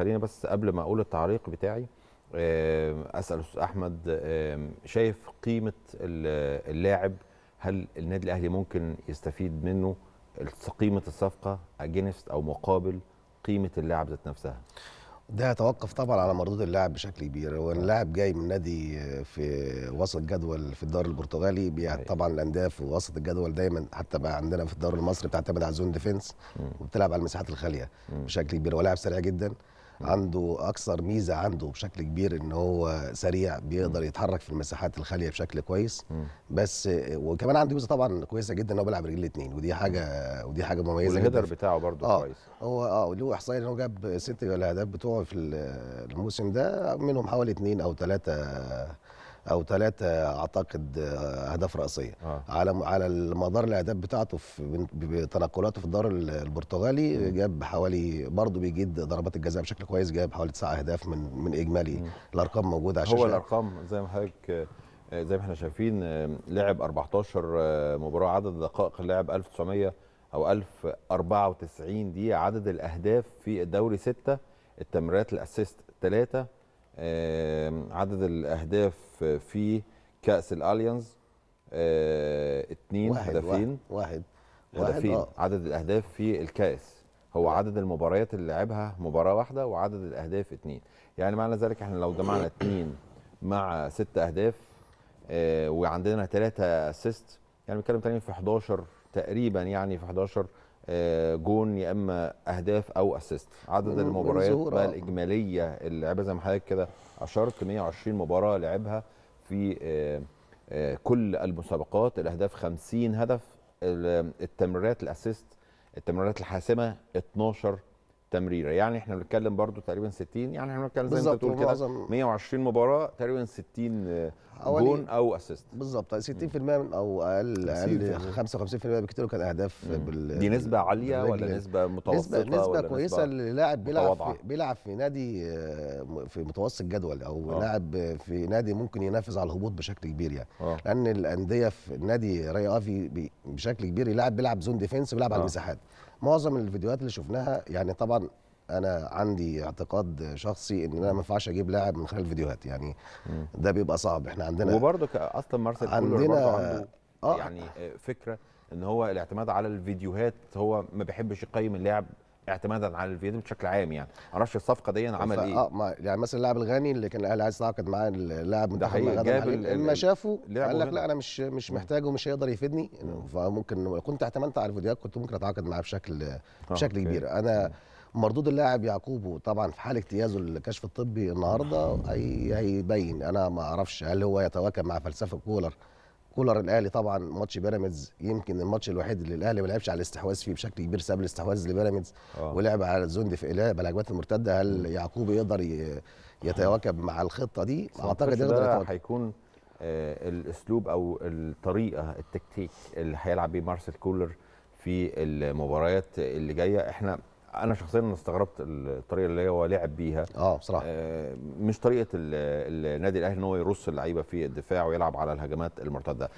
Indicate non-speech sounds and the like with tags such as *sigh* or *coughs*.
خلينا بس قبل ما اقول التعليق بتاعي آه، اسال استاذ احمد آه، شايف قيمه اللاعب هل النادي الاهلي ممكن يستفيد منه قيمه الصفقه اجينست او مقابل قيمه اللاعب ذات نفسها ده يتوقف طبعا على مردود اللاعب بشكل كبير هو اللاعب جاي من نادي في وسط الجدول في الدوري البرتغالي طبعا الانديه في وسط الجدول دايما حتى بقى عندنا في الدوري المصري بتعتمد على الزون ديفنس وبتلعب على المساحات الخاليه بشكل كبير هو لاعب سريع جدا عنده اكثر ميزه عنده بشكل كبير ان هو سريع بيقدر يتحرك في المساحات الخاليه بشكل كويس بس وكمان عنده ميزه طبعا كويسه جدا ان هو بيلعب رجل الاثنين ودي حاجه ودي حاجه مميزه جدا والهيدر بتاعه برده آه كويس هو اه له احصائيه ان هو جاب ست الاهداف بتوعه في الموسم ده منهم حوالي اثنين او ثلاثه او ثلاثه اعتقد اهداف رئيسيه آه. على على المدار الاهداف بتاعته في بتنقلاته في الدوري البرتغالي م. جاب حوالي برضه بيجيد ضربات الجزاء بشكل كويس جاب حوالي تسع اهداف من من اجمالي م. الارقام موجوده الشاشه هو الارقام زي ما حضرتك آه، زي ما احنا شايفين آه، لعب 14 آه، مباراه عدد دقائق اللعب 1900 او 1094 دي عدد الاهداف في الدوري 6 التمريرات الاسيست 3 عدد الاهداف في كاس الاليانز اثنين آه، هدفين واحد واحد هدفين آه. عدد الاهداف في الكاس هو عدد المباريات اللي لعبها مباراه واحده وعدد الاهداف اثنين يعني معنى ذلك احنا لو جمعنا *coughs* اثنين مع ست اهداف آه، وعندنا ثلاثه اسيست يعني بنتكلم تقريبا في 11 تقريبا يعني في 11 آه، جون يا اما اهداف او اسيست عدد المباريات بقى آه. الاجماليه اللي لعبها زي ما حضرتك كده اشرت 120 مباراه لعبها في آه، كل المسابقات الاهداف 50 هدف التمريرات الاسيست التمريرات الحاسمه 12 تمريره يعني احنا بنتكلم برضو تقريبا 60 يعني احنا بنتكلم زي ما انت بتقول كده 120 مباراه تقريبا 60 آه، جون او اسيست بالظبط 60% من او اقل اقل 55% يعني بكتير كان اهداف بال... دي نسبه عاليه ولا يعني. نسبه متوسطه نسبه, نسبة ولا كويسه للاعب بيلعب في بيلعب في نادي آه، في متوسط جدول او آه. لاعب في نادي ممكن ينافس على الهبوط بشكل كبير يعني أوه. لان الانديه في نادي ري افي بشكل كبير لاعب بيلعب زون ديفنس بيلعب على المساحات معظم الفيديوهات اللي شفناها يعني طبعا انا عندي اعتقاد شخصي ان انا ما ينفعش اجيب لاعب من خلال الفيديوهات يعني ده بيبقى صعب احنا عندنا وبرضك اصلا مارسيل عندنا عنده آه يعني آه، فكره ان هو الاعتماد على الفيديوهات هو ما بيحبش يقيم اللاعب اعتمادا على الفيديو بشكل عام يعني ما اعرفش الصفقه دي عمل ايه اه يعني مثلا اللاعب الغاني اللي كان الاهلي عايز يتعاقد معاه اللاعب منتخب جاب لما شافه قال لك لا انا مش مش محتاجه ومش هيقدر يفيدني فممكن كنت اعتمدت على الفيديوهات كنت ممكن اتعاقد معاه بشكل آه، بشكل آه. كبير انا مردود اللاعب يعقوب طبعا في حال اجتيازه للكشف الطبي النهارده هيبين انا ما اعرفش هل هو يتواكب مع فلسفه كولر كولر الاهلي طبعا ماتش بيراميدز يمكن الماتش الوحيد اللي الاهلي ما لعبش على الاستحواذ فيه بشكل كبير ساب الاستحواذ لبيراميدز آه. ولعب على دي في اله بالهجمات المرتده هل يعقوب يقدر يتواكب مع الخطه دي اعتقد يقدر يتواكب هيكون آه الاسلوب او الطريقه التكتيك اللي هيلعب بيه مارسيل كولر في المباريات اللي جايه احنا انا شخصيا استغربت الطريقه اللي هو لعب بيها اه بصراحه آه، مش طريقه النادي الاهلي ان هو يرص اللعيبه في الدفاع ويلعب على الهجمات المرتده